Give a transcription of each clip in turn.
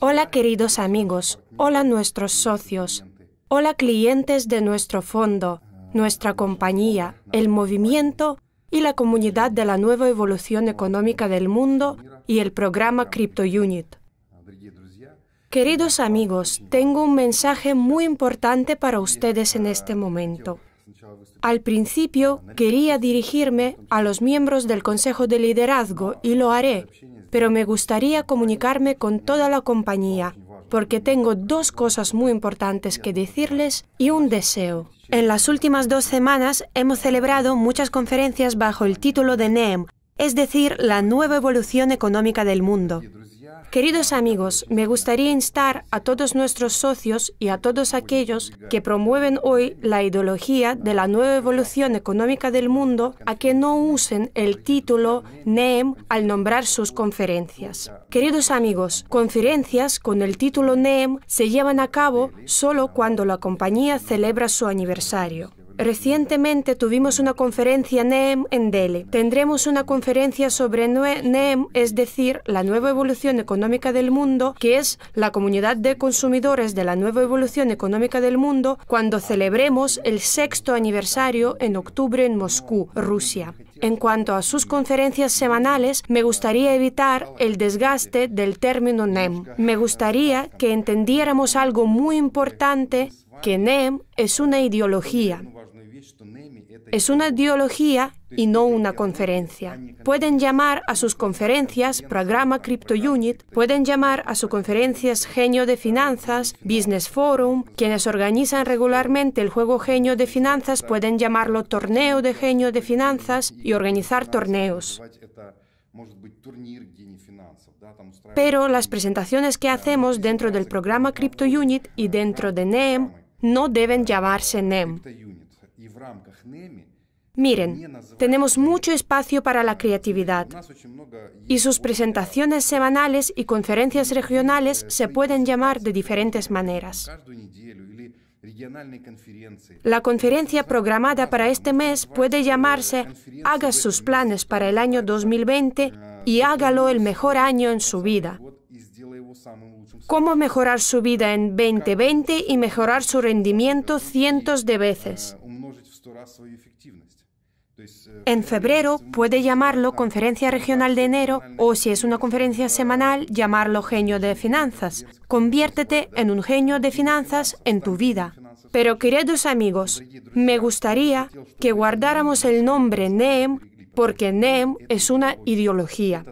Hola queridos amigos, hola nuestros socios, hola clientes de nuestro fondo, nuestra compañía, el movimiento y la comunidad de la nueva evolución económica del mundo y el programa CryptoUnit. Queridos amigos, tengo un mensaje muy importante para ustedes en este momento. Al principio quería dirigirme a los miembros del Consejo de Liderazgo y lo haré, pero me gustaría comunicarme con toda la compañía, porque tengo dos cosas muy importantes que decirles y un deseo. En las últimas dos semanas hemos celebrado muchas conferencias bajo el título de NEM, es decir, la nueva evolución económica del mundo. Queridos amigos, me gustaría instar a todos nuestros socios y a todos aquellos que promueven hoy la ideología de la nueva evolución económica del mundo a que no usen el título NEM al nombrar sus conferencias. Queridos amigos, conferencias con el título NEM se llevan a cabo solo cuando la compañía celebra su aniversario. Recientemente tuvimos una conferencia NEM en Delhi. Tendremos una conferencia sobre NEM, es decir, la nueva evolución económica del mundo, que es la comunidad de consumidores de la nueva evolución económica del mundo, cuando celebremos el sexto aniversario en octubre en Moscú, Rusia. En cuanto a sus conferencias semanales, me gustaría evitar el desgaste del término NEM. Me gustaría que entendiéramos algo muy importante que NEM es una ideología. Es una ideología y no una conferencia. Pueden llamar a sus conferencias programa Crypto Unit, pueden llamar a sus conferencias Genio de Finanzas, Business Forum, quienes organizan regularmente el juego Genio de Finanzas pueden llamarlo torneo de Genio de Finanzas y organizar torneos. Pero las presentaciones que hacemos dentro del programa Crypto Unit y dentro de NEM no deben llamarse NEM. Miren, tenemos mucho espacio para la creatividad y sus presentaciones semanales y conferencias regionales se pueden llamar de diferentes maneras. La conferencia programada para este mes puede llamarse Haga sus planes para el año 2020 y hágalo el mejor año en su vida cómo mejorar su vida en 2020 y mejorar su rendimiento cientos de veces. En febrero puede llamarlo Conferencia Regional de Enero o si es una conferencia semanal, llamarlo Genio de Finanzas. Conviértete en un genio de finanzas en tu vida. Pero queridos amigos, me gustaría que guardáramos el nombre NEM porque NEM es una ideología.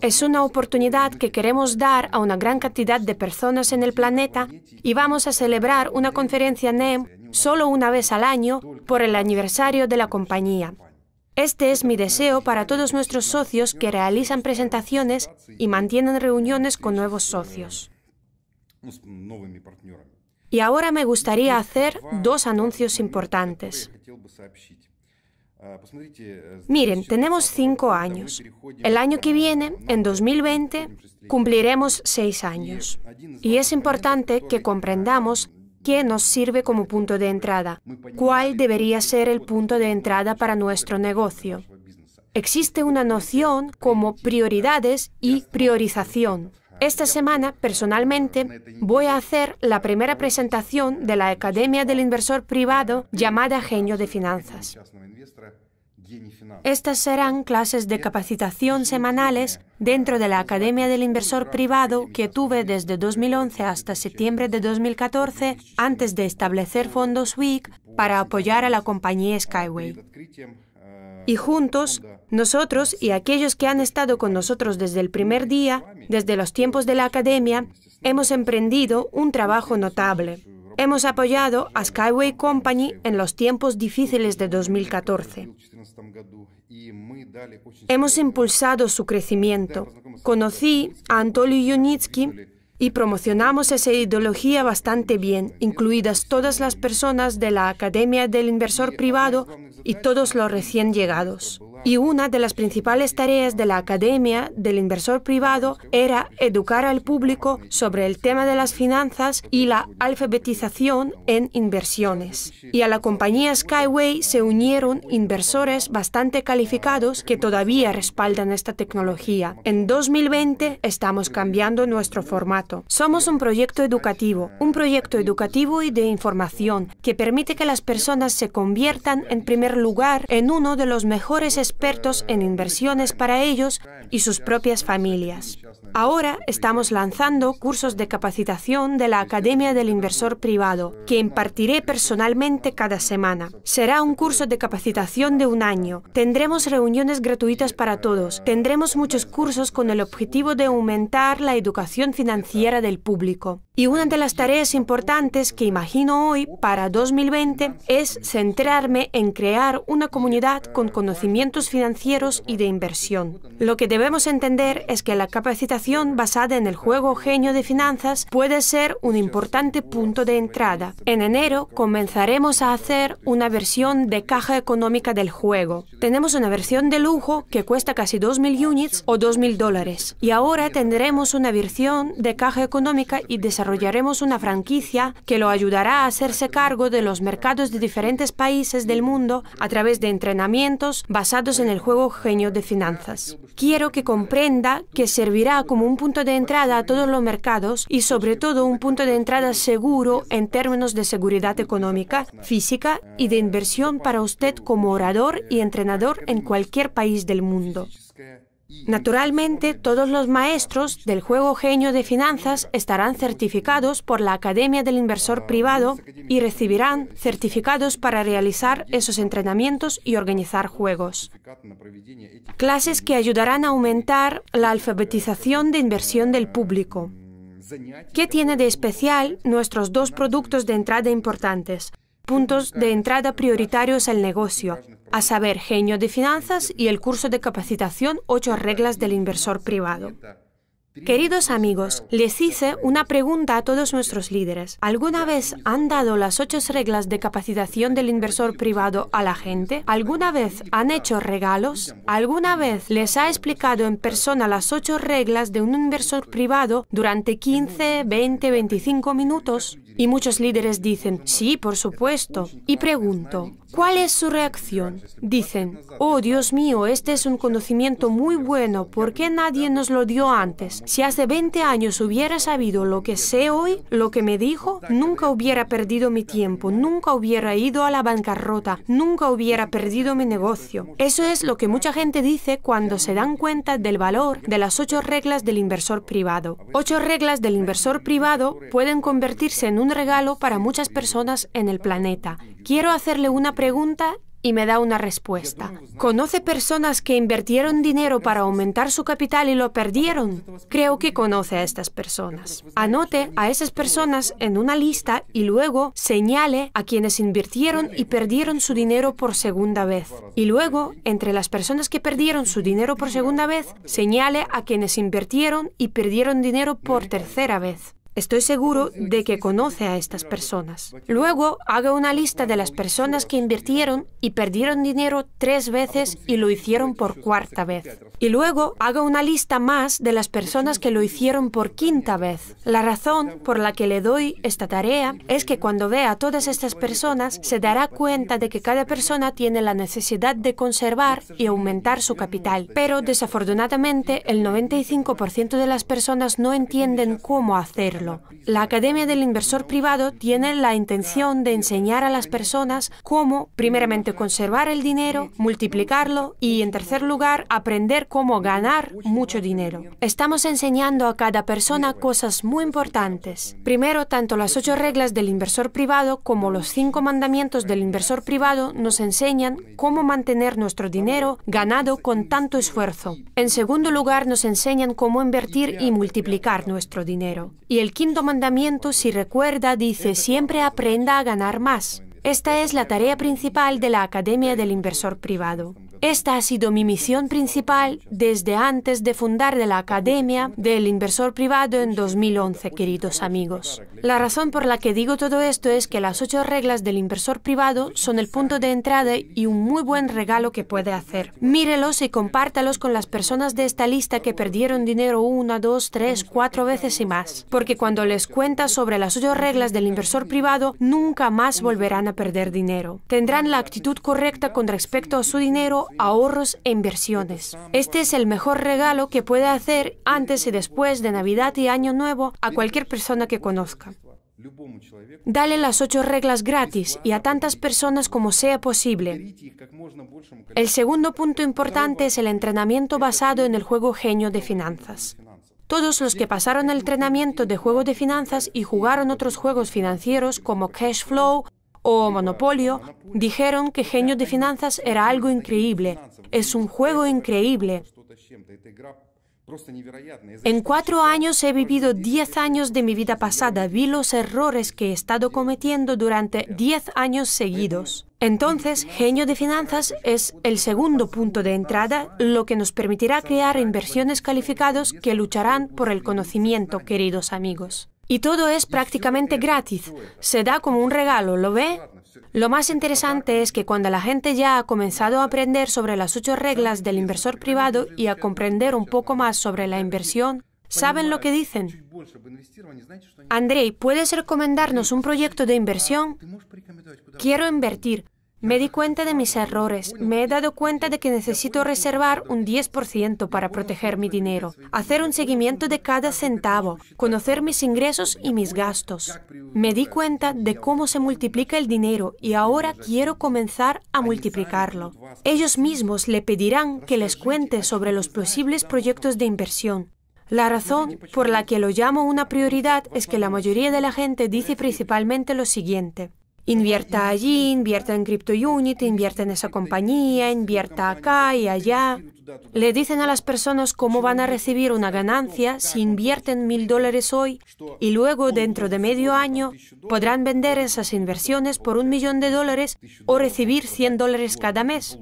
Es una oportunidad que queremos dar a una gran cantidad de personas en el planeta y vamos a celebrar una conferencia NEM solo una vez al año por el aniversario de la compañía. Este es mi deseo para todos nuestros socios que realizan presentaciones y mantienen reuniones con nuevos socios. Y ahora me gustaría hacer dos anuncios importantes. Miren, tenemos cinco años. El año que viene, en 2020, cumpliremos seis años. Y es importante que comprendamos qué nos sirve como punto de entrada, cuál debería ser el punto de entrada para nuestro negocio. Existe una noción como prioridades y priorización. Esta semana, personalmente, voy a hacer la primera presentación de la Academia del Inversor Privado llamada Genio de Finanzas. Estas serán clases de capacitación semanales dentro de la Academia del Inversor Privado que tuve desde 2011 hasta septiembre de 2014 antes de establecer fondos WIC para apoyar a la compañía Skyway. Y juntos, nosotros y aquellos que han estado con nosotros desde el primer día, desde los tiempos de la academia, hemos emprendido un trabajo notable. Hemos apoyado a Skyway Company en los tiempos difíciles de 2014. Hemos impulsado su crecimiento. Conocí a Antonio Yunitsky y promocionamos esa ideología bastante bien, incluidas todas las personas de la Academia del Inversor Privado y todos los recién llegados. Y una de las principales tareas de la Academia del Inversor Privado era educar al público sobre el tema de las finanzas y la alfabetización en inversiones. Y a la compañía Skyway se unieron inversores bastante calificados que todavía respaldan esta tecnología. En 2020 estamos cambiando nuestro formato. Somos un proyecto educativo, un proyecto educativo y de información que permite que las personas se conviertan en primer lugar en uno de los mejores expertos en inversiones para ellos y sus propias familias. Ahora estamos lanzando cursos de capacitación de la Academia del Inversor Privado, que impartiré personalmente cada semana. Será un curso de capacitación de un año. Tendremos reuniones gratuitas para todos. Tendremos muchos cursos con el objetivo de aumentar la educación financiera del público. Y una de las tareas importantes que imagino hoy para 2020 es centrarme en crear una comunidad con conocimientos financieros y de inversión. Lo que debemos entender es que la capacitación basada en el juego genio de finanzas puede ser un importante punto de entrada. En enero comenzaremos a hacer una versión de caja económica del juego. Tenemos una versión de lujo que cuesta casi 2.000 units o 2.000 dólares. Y ahora tendremos una versión de caja económica y desarrollo desarrollaremos una franquicia que lo ayudará a hacerse cargo de los mercados de diferentes países del mundo a través de entrenamientos basados en el juego genio de finanzas. Quiero que comprenda que servirá como un punto de entrada a todos los mercados y sobre todo un punto de entrada seguro en términos de seguridad económica, física y de inversión para usted como orador y entrenador en cualquier país del mundo. Naturalmente, todos los maestros del juego genio de finanzas estarán certificados por la Academia del Inversor Privado y recibirán certificados para realizar esos entrenamientos y organizar juegos. Clases que ayudarán a aumentar la alfabetización de inversión del público. ¿Qué tiene de especial nuestros dos productos de entrada importantes? puntos de entrada prioritarios al negocio, a saber, genio de finanzas y el curso de capacitación Ocho reglas del inversor privado. Queridos amigos, les hice una pregunta a todos nuestros líderes. ¿Alguna vez han dado las ocho reglas de capacitación del inversor privado a la gente? ¿Alguna vez han hecho regalos? ¿Alguna vez les ha explicado en persona las ocho reglas de un inversor privado durante 15, 20, 25 minutos? Y muchos líderes dicen, sí, por supuesto. Y pregunto, ¿Cuál es su reacción? Dicen, oh Dios mío, este es un conocimiento muy bueno, ¿por qué nadie nos lo dio antes? Si hace 20 años hubiera sabido lo que sé hoy, lo que me dijo, nunca hubiera perdido mi tiempo, nunca hubiera ido a la bancarrota, nunca hubiera perdido mi negocio. Eso es lo que mucha gente dice cuando se dan cuenta del valor de las ocho reglas del inversor privado. Ocho reglas del inversor privado pueden convertirse en un regalo para muchas personas en el planeta Quiero hacerle una pregunta y me da una respuesta. ¿Conoce personas que invirtieron dinero para aumentar su capital y lo perdieron? Creo que conoce a estas personas. Anote a esas personas en una lista y luego señale a quienes invirtieron y perdieron su dinero por segunda vez. Y luego, entre las personas que perdieron su dinero por segunda vez, señale a quienes invirtieron y perdieron dinero por tercera vez. Estoy seguro de que conoce a estas personas. Luego haga una lista de las personas que invirtieron y perdieron dinero tres veces y lo hicieron por cuarta vez. Y luego haga una lista más de las personas que lo hicieron por quinta vez. La razón por la que le doy esta tarea es que cuando vea a todas estas personas se dará cuenta de que cada persona tiene la necesidad de conservar y aumentar su capital. Pero desafortunadamente el 95% de las personas no entienden cómo hacerlo la Academia del Inversor Privado tiene la intención de enseñar a las personas cómo, primeramente, conservar el dinero, multiplicarlo y, en tercer lugar, aprender cómo ganar mucho dinero. Estamos enseñando a cada persona cosas muy importantes. Primero, tanto las ocho reglas del inversor privado como los cinco mandamientos del inversor privado nos enseñan cómo mantener nuestro dinero ganado con tanto esfuerzo. En segundo lugar, nos enseñan cómo invertir y multiplicar nuestro dinero. Y el quinto mandamiento, si recuerda, dice, siempre aprenda a ganar más. Esta es la tarea principal de la Academia del Inversor Privado. Esta ha sido mi misión principal desde antes de fundar la Academia del Inversor Privado en 2011, queridos amigos. La razón por la que digo todo esto es que las ocho reglas del inversor privado son el punto de entrada y un muy buen regalo que puede hacer. Mírelos y compártalos con las personas de esta lista que perdieron dinero una, dos, tres, cuatro veces y más, porque cuando les cuentas sobre las ocho reglas del inversor privado, nunca más volverán a perder dinero. Tendrán la actitud correcta con respecto a su dinero ahorros e inversiones. Este es el mejor regalo que puede hacer antes y después de Navidad y Año Nuevo a cualquier persona que conozca. Dale las ocho reglas gratis y a tantas personas como sea posible. El segundo punto importante es el entrenamiento basado en el juego genio de finanzas. Todos los que pasaron el entrenamiento de juego de finanzas y jugaron otros juegos financieros como cash flow o Monopolio, dijeron que genio de Finanzas era algo increíble, es un juego increíble. En cuatro años he vivido diez años de mi vida pasada, vi los errores que he estado cometiendo durante diez años seguidos. Entonces, Genio de Finanzas es el segundo punto de entrada, lo que nos permitirá crear inversiones calificados que lucharán por el conocimiento, queridos amigos. Y todo es prácticamente gratis. Se da como un regalo, ¿lo ve? Lo más interesante es que cuando la gente ya ha comenzado a aprender sobre las ocho reglas del inversor privado y a comprender un poco más sobre la inversión, saben lo que dicen. Andrei, ¿puedes recomendarnos un proyecto de inversión? Quiero invertir. Me di cuenta de mis errores. Me he dado cuenta de que necesito reservar un 10% para proteger mi dinero, hacer un seguimiento de cada centavo, conocer mis ingresos y mis gastos. Me di cuenta de cómo se multiplica el dinero y ahora quiero comenzar a multiplicarlo. Ellos mismos le pedirán que les cuente sobre los posibles proyectos de inversión. La razón por la que lo llamo una prioridad es que la mayoría de la gente dice principalmente lo siguiente. Invierta allí, invierta en CryptoUnit, invierta en esa compañía, invierta acá y allá. Le dicen a las personas cómo van a recibir una ganancia si invierten mil dólares hoy y luego dentro de medio año podrán vender esas inversiones por un millón de dólares o recibir 100 dólares cada mes.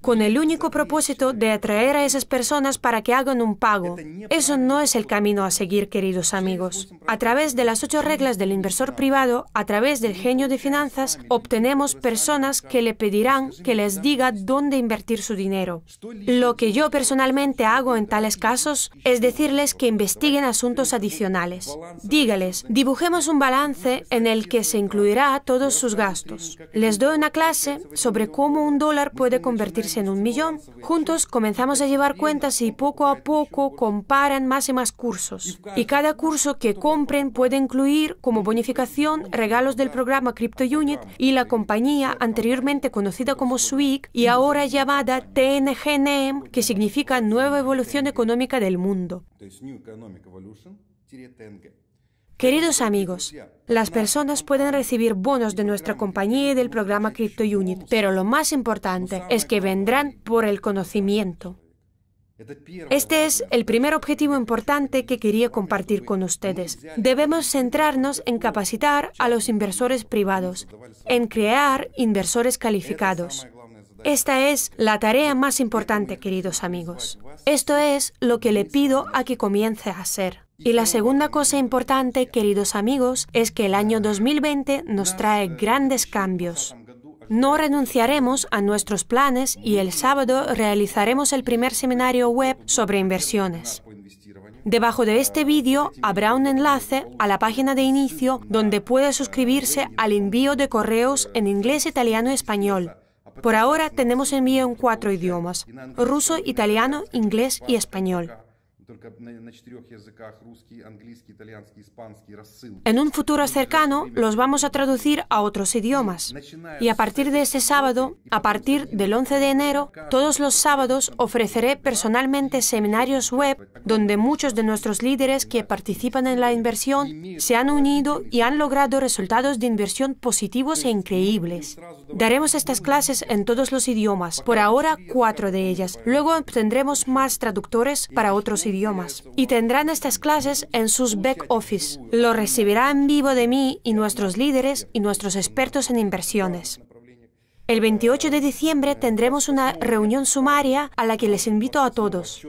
Con el único propósito de atraer a esas personas para que hagan un pago. Eso no es el camino a seguir, queridos amigos. A través de las ocho reglas del inversor privado, a través del genio de finanzas, obtenemos personas que le pedirán que les diga dónde invertir su dinero. Lo que yo personalmente hago en tales casos es decirles que investiguen asuntos adicionales. Dígales, dibujemos un balance en el que se incluirá todos sus gastos. Les doy una clase sobre cómo un dólar puede convertirse en un millón. Juntos comenzamos a llevar cuentas y poco a poco comparan más y más cursos. Y cada curso que compren puede incluir como bonificación regalos del programa CryptoUnit y la compañía anteriormente conocida conocida como SWIC y ahora llamada TNGNM, que significa Nueva Evolución Económica del Mundo. Queridos amigos, las personas pueden recibir bonos de nuestra compañía y del programa CryptoUnit, pero lo más importante es que vendrán por el conocimiento. Este es este el primer objetivo importante que quería compartir con ustedes. Debemos centrarnos en capacitar a los inversores privados, en crear inversores calificados. Esta es la tarea más importante, queridos amigos. Esto es lo que le pido a que comience a hacer. Y la segunda cosa importante, queridos amigos, es que el año 2020 nos trae grandes cambios. No renunciaremos a nuestros planes y el sábado realizaremos el primer seminario web sobre inversiones. Debajo de este vídeo habrá un enlace a la página de inicio donde puede suscribirse al envío de correos en inglés, italiano y español. Por ahora tenemos envío en cuatro idiomas, ruso, italiano, inglés y español. En un futuro cercano los vamos a traducir a otros idiomas. Y a partir de este sábado, a partir del 11 de enero, todos los sábados ofreceré personalmente seminarios web donde muchos de nuestros líderes que participan en la inversión se han unido y han logrado resultados de inversión positivos e increíbles. Daremos estas clases en todos los idiomas, por ahora cuatro de ellas. Luego obtendremos más traductores para otros idiomas y tendrán estas clases en sus back office. Lo recibirán vivo de mí y nuestros líderes y nuestros expertos en inversiones. El 28 de diciembre tendremos una reunión sumaria a la que les invito a todos.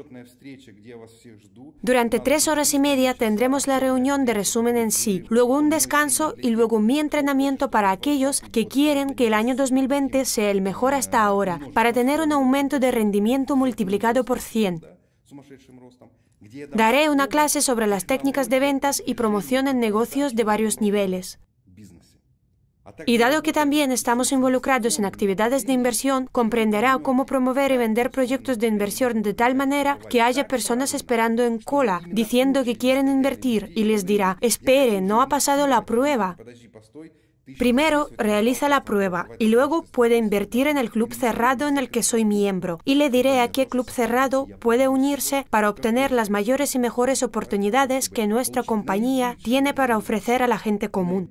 Durante tres horas y media tendremos la reunión de resumen en sí, luego un descanso y luego mi entrenamiento para aquellos que quieren que el año 2020 sea el mejor hasta ahora, para tener un aumento de rendimiento multiplicado por 100. Daré una clase sobre las técnicas de ventas y promoción en negocios de varios niveles. Y dado que también estamos involucrados en actividades de inversión, comprenderá cómo promover y vender proyectos de inversión de tal manera que haya personas esperando en cola, diciendo que quieren invertir, y les dirá, espere, no ha pasado la prueba. Primero realiza la prueba y luego puede invertir en el club cerrado en el que soy miembro y le diré a qué club cerrado puede unirse para obtener las mayores y mejores oportunidades que nuestra compañía tiene para ofrecer a la gente común.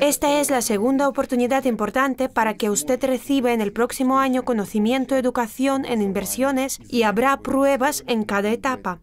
Esta es la segunda oportunidad importante para que usted reciba en el próximo año conocimiento, educación en inversiones y habrá pruebas en cada etapa.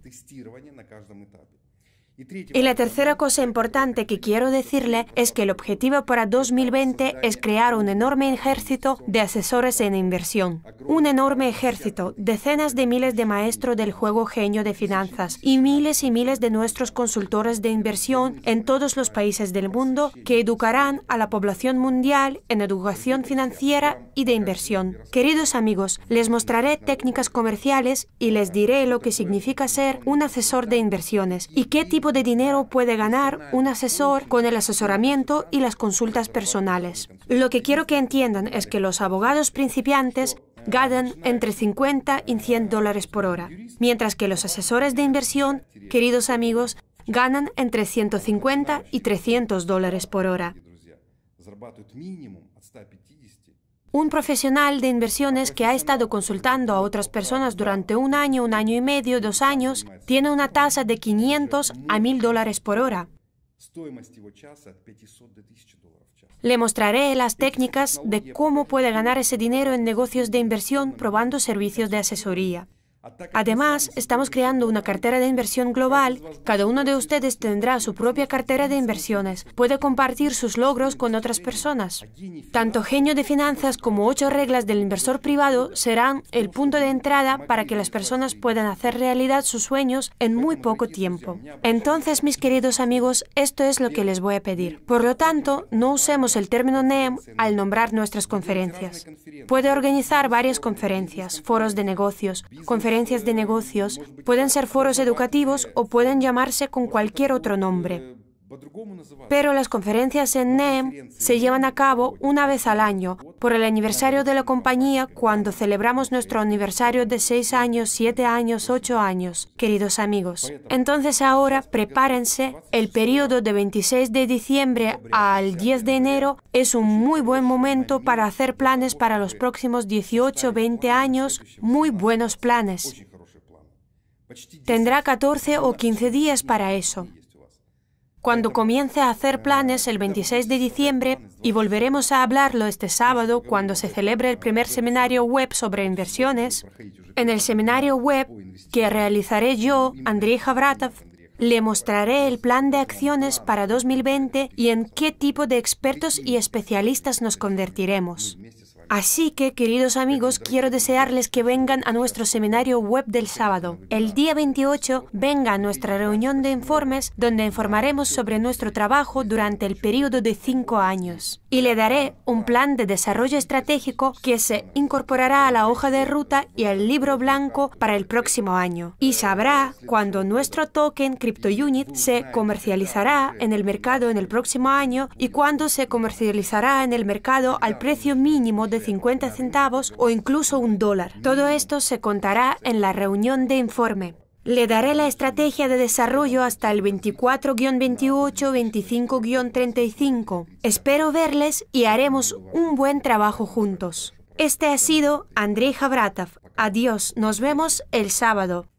Y la tercera cosa importante que quiero decirle es que el objetivo para 2020 es crear un enorme ejército de asesores en inversión. Un enorme ejército, decenas de miles de maestros del juego genio de finanzas y miles y miles de nuestros consultores de inversión en todos los países del mundo que educarán a la población mundial en educación financiera y de inversión. Queridos amigos, les mostraré técnicas comerciales y les diré lo que significa ser un asesor de inversiones y qué tipo de dinero puede ganar un asesor con el asesoramiento y las consultas personales. Lo que quiero que entiendan es que los abogados principiantes ganan entre 50 y 100 dólares por hora, mientras que los asesores de inversión, queridos amigos, ganan entre 150 y 300 dólares por hora. Un profesional de inversiones que ha estado consultando a otras personas durante un año, un año y medio, dos años, tiene una tasa de 500 a 1000 dólares por hora. Le mostraré las técnicas de cómo puede ganar ese dinero en negocios de inversión probando servicios de asesoría. Además, estamos creando una cartera de inversión global. Cada uno de ustedes tendrá su propia cartera de inversiones. Puede compartir sus logros con otras personas. Tanto Genio de Finanzas como Ocho Reglas del Inversor Privado serán el punto de entrada para que las personas puedan hacer realidad sus sueños en muy poco tiempo. Entonces, mis queridos amigos, esto es lo que les voy a pedir. Por lo tanto, no usemos el término NEM al nombrar nuestras conferencias. Puede organizar varias conferencias, foros de negocios, conferencias de negocios, pueden ser foros educativos o pueden llamarse con cualquier otro nombre. Pero las conferencias en NEM se llevan a cabo una vez al año, por el aniversario de la compañía, cuando celebramos nuestro aniversario de 6 años, siete años, ocho años, queridos amigos. Entonces ahora prepárense, el periodo de 26 de diciembre al 10 de enero es un muy buen momento para hacer planes para los próximos 18, 20 años, muy buenos planes. Tendrá 14 o 15 días para eso cuando comience a hacer planes el 26 de diciembre y volveremos a hablarlo este sábado cuando se celebre el primer seminario web sobre inversiones, en el seminario web que realizaré yo, Andrei Javratov, le mostraré el plan de acciones para 2020 y en qué tipo de expertos y especialistas nos convertiremos. Así que, queridos amigos, quiero desearles que vengan a nuestro seminario web del sábado. El día 28, venga a nuestra reunión de informes, donde informaremos sobre nuestro trabajo durante el periodo de cinco años y le daré un plan de desarrollo estratégico que se incorporará a la hoja de ruta y al libro blanco para el próximo año. Y sabrá cuándo nuestro token CryptoUnit se comercializará en el mercado en el próximo año y cuándo se comercializará en el mercado al precio mínimo de 50 centavos o incluso un dólar. Todo esto se contará en la reunión de informe. Le daré la estrategia de desarrollo hasta el 24-28-25-35. Espero verles y haremos un buen trabajo juntos. Este ha sido Andrei Jabratov. Adiós, nos vemos el sábado.